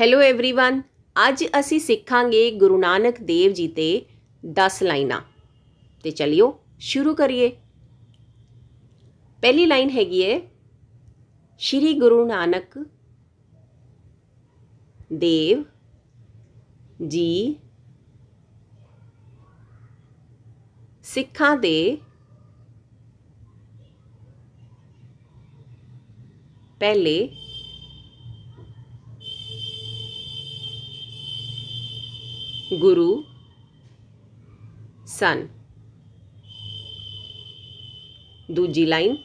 hello everyone ਅੱਜ ਅਸੀਂ ਸਿੱਖਾਂਗੇ ਗੁਰੂ ਨਾਨਕ ਦੇਵ ਜੀ ਤੇ 10 ਲਾਈਨਾਂ ਤੇ ਚਲਿਓ ਸ਼ੁਰੂ ਕਰੀਏ ਪਹਿਲੀ ਲਾਈਨ ਹੈਗੀ ਹੈ ਸ਼੍ਰੀ ਗੁਰੂ ਨਾਨਕ ਦੇਵ ਜੀ ਸਿੱਖਾਂ ਦੇ ਪਹਿਲੇ गुरु सन दूजी लाइन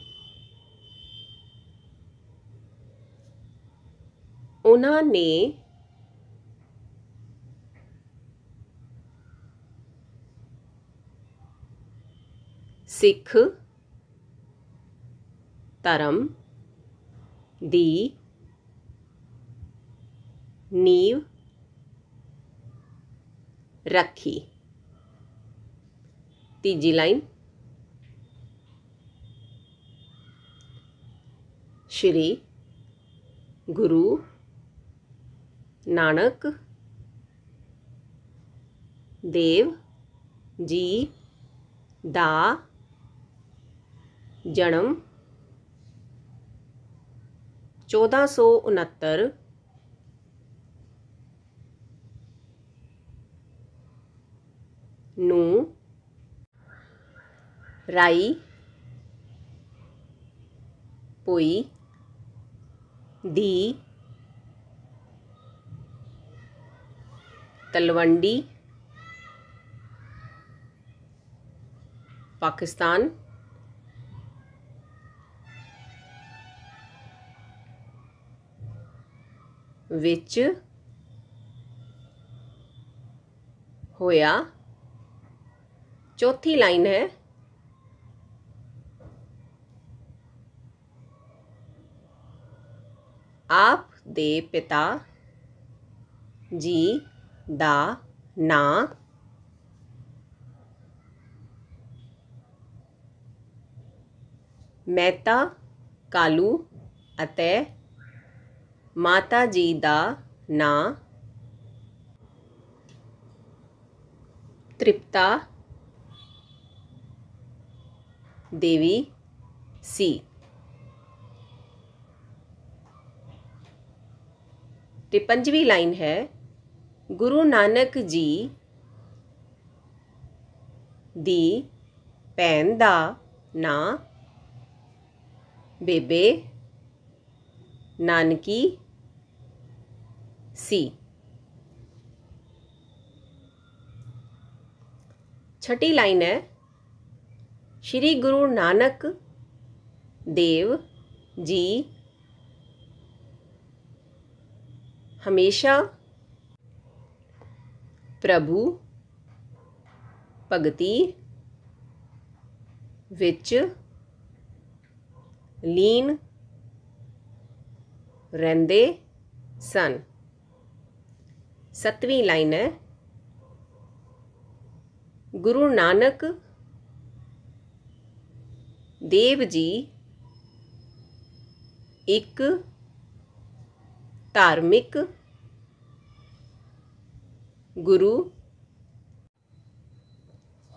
उन्होंने सिख धर्म दी नींव रखी तीजी लाइन श्री गुरु नानक देव जी दा जन्म चौदह सौ उनहत्तर नू राई पोई दी तलवंडी पाकिस्तान होया चौथी लाइन है आप दे पिता जी दा ना मेहता कालू अतः माता जी दा ना तृप्ता देवी सी तिरपंजवी लाइन है गुरु नानक जी दी भैन का ना बेबे नानकी सी छठी लाइन है श्री गुरु नानक देव जी हमेशा प्रभु भगती विच लीन रेंदे सन सतवीं लाइन है गुरु नानक ਦੇਵ ਜੀ ਇੱਕ ਧਾਰਮਿਕ ਗੁਰੂ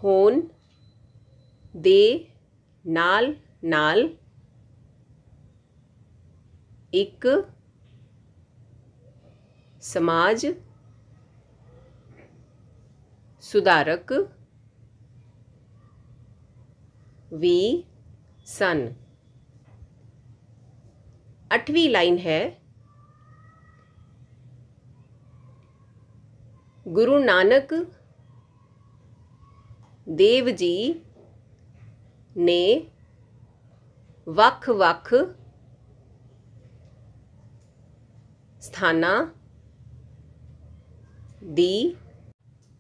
ਹੋਣ ਦੇ ਨਾਲ ਨਾਲ ਇੱਕ ਸਮਾਜ ਸੁਧਾਰਕ ਵੀ सन आठवीं लाइन है गुरु नानक देव जी ने ਵੱਖ ਵੱਖ स्थाना दी